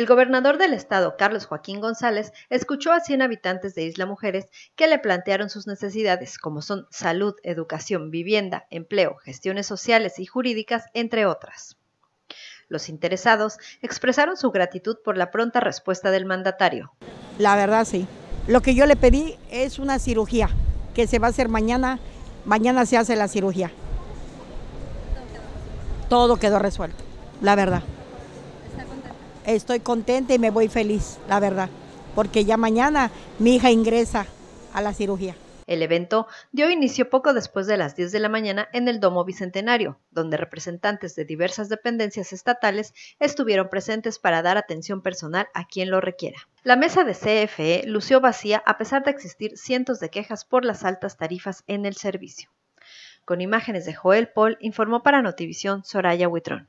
El gobernador del estado, Carlos Joaquín González, escuchó a 100 habitantes de Isla Mujeres que le plantearon sus necesidades, como son salud, educación, vivienda, empleo, gestiones sociales y jurídicas, entre otras. Los interesados expresaron su gratitud por la pronta respuesta del mandatario. La verdad sí. Lo que yo le pedí es una cirugía que se va a hacer mañana. Mañana se hace la cirugía. Todo quedó resuelto, la verdad estoy contenta y me voy feliz, la verdad, porque ya mañana mi hija ingresa a la cirugía. El evento dio inicio poco después de las 10 de la mañana en el Domo Bicentenario, donde representantes de diversas dependencias estatales estuvieron presentes para dar atención personal a quien lo requiera. La mesa de CFE lució vacía a pesar de existir cientos de quejas por las altas tarifas en el servicio. Con imágenes de Joel Paul, informó para Notivisión Soraya Huitrón.